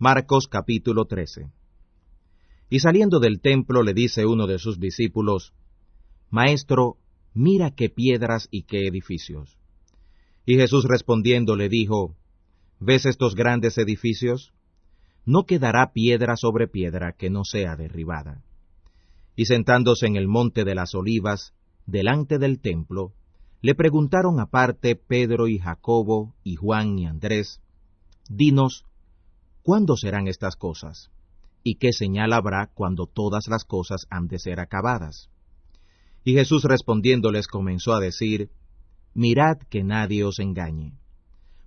Marcos capítulo 13. Y saliendo del templo le dice uno de sus discípulos, Maestro, mira qué piedras y qué edificios. Y Jesús respondiendo le dijo, ¿Ves estos grandes edificios? No quedará piedra sobre piedra que no sea derribada. Y sentándose en el monte de las olivas, delante del templo, le preguntaron aparte Pedro y Jacobo y Juan y Andrés, Dinos, ¿Cuándo serán estas cosas? ¿Y qué señal habrá cuando todas las cosas han de ser acabadas? Y Jesús respondiéndoles comenzó a decir, Mirad que nadie os engañe,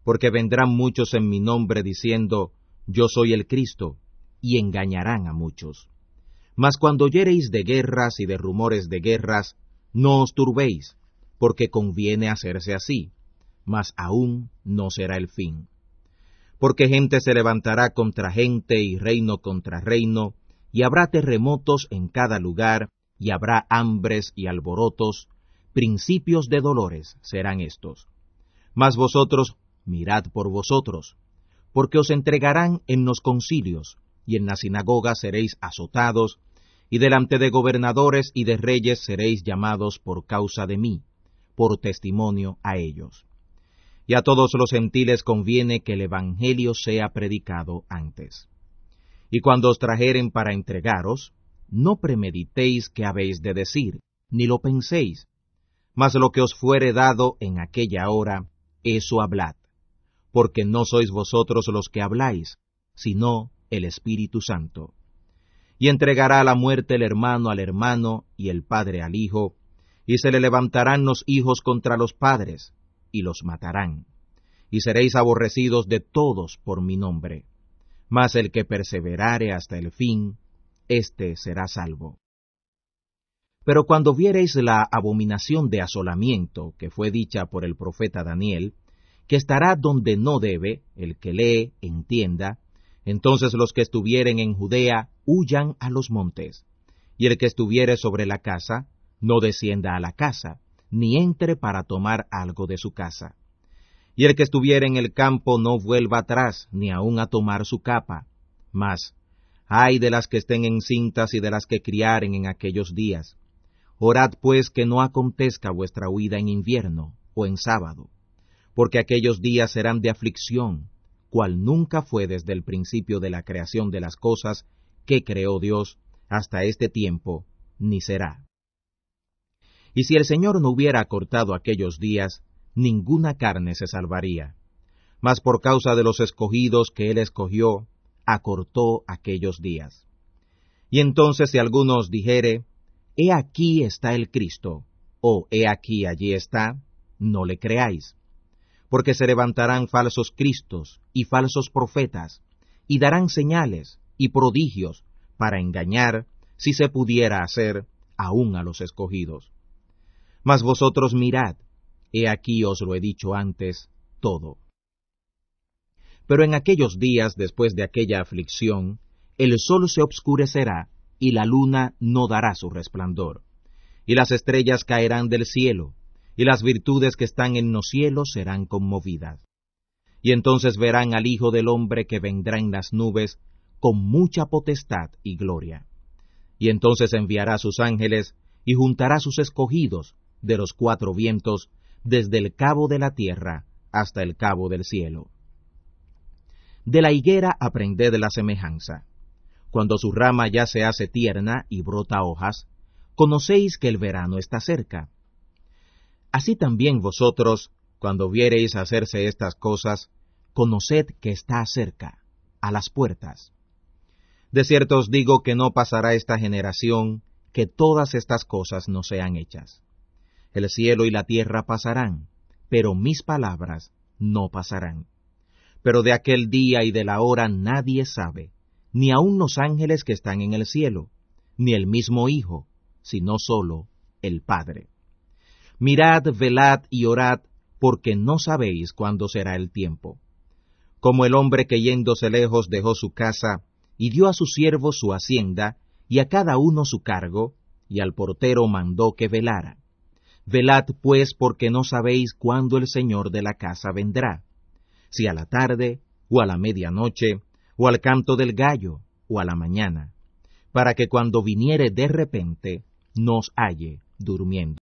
porque vendrán muchos en mi nombre diciendo, Yo soy el Cristo, y engañarán a muchos. Mas cuando oyereis de guerras y de rumores de guerras, no os turbéis, porque conviene hacerse así, mas aún no será el fin porque gente se levantará contra gente y reino contra reino, y habrá terremotos en cada lugar, y habrá hambres y alborotos, principios de dolores serán estos. Mas vosotros mirad por vosotros, porque os entregarán en los concilios, y en la sinagoga seréis azotados, y delante de gobernadores y de reyes seréis llamados por causa de mí, por testimonio a ellos y a todos los gentiles conviene que el Evangelio sea predicado antes. Y cuando os trajeren para entregaros, no premeditéis qué habéis de decir, ni lo penséis, mas lo que os fuere dado en aquella hora, eso hablad, porque no sois vosotros los que habláis, sino el Espíritu Santo. Y entregará la muerte el hermano al hermano y el padre al hijo, y se le levantarán los hijos contra los padres, y los matarán. Y seréis aborrecidos de todos por mi nombre. Mas el que perseverare hasta el fin, éste será salvo. Pero cuando viereis la abominación de asolamiento que fue dicha por el profeta Daniel, que estará donde no debe, el que lee entienda, entonces los que estuvieren en Judea huyan a los montes, y el que estuviere sobre la casa, no descienda a la casa, ni entre para tomar algo de su casa. Y el que estuviere en el campo no vuelva atrás, ni aun a tomar su capa. Mas, ay de las que estén encintas y de las que criaren en aquellos días. Orad pues que no acontezca vuestra huida en invierno o en sábado, porque aquellos días serán de aflicción, cual nunca fue desde el principio de la creación de las cosas que creó Dios hasta este tiempo, ni será y si el Señor no hubiera acortado aquellos días, ninguna carne se salvaría. Mas por causa de los escogidos que Él escogió, acortó aquellos días. Y entonces si algunos dijere, He aquí está el Cristo, o He aquí allí está, no le creáis, porque se levantarán falsos Cristos y falsos profetas, y darán señales y prodigios para engañar, si se pudiera hacer, aún a los escogidos. Mas vosotros mirad, he aquí os lo he dicho antes, todo. Pero en aquellos días después de aquella aflicción, el sol se obscurecerá, y la luna no dará su resplandor, y las estrellas caerán del cielo, y las virtudes que están en los cielos serán conmovidas. Y entonces verán al Hijo del Hombre que vendrá en las nubes con mucha potestad y gloria. Y entonces enviará sus ángeles, y juntará sus escogidos, de los cuatro vientos, desde el cabo de la tierra hasta el cabo del cielo. De la higuera aprended la semejanza. Cuando su rama ya se hace tierna y brota hojas, conocéis que el verano está cerca. Así también vosotros, cuando viereis hacerse estas cosas, conoced que está cerca, a las puertas. De cierto os digo que no pasará esta generación que todas estas cosas no sean hechas. El cielo y la tierra pasarán, pero mis palabras no pasarán. Pero de aquel día y de la hora nadie sabe, ni aun los ángeles que están en el cielo, ni el mismo Hijo, sino solo el Padre. Mirad, velad y orad, porque no sabéis cuándo será el tiempo. Como el hombre que yéndose lejos dejó su casa, y dio a sus siervos su hacienda, y a cada uno su cargo, y al portero mandó que velara. Velad pues porque no sabéis cuándo el Señor de la casa vendrá, si a la tarde, o a la medianoche, o al canto del gallo, o a la mañana, para que cuando viniere de repente, nos halle durmiendo.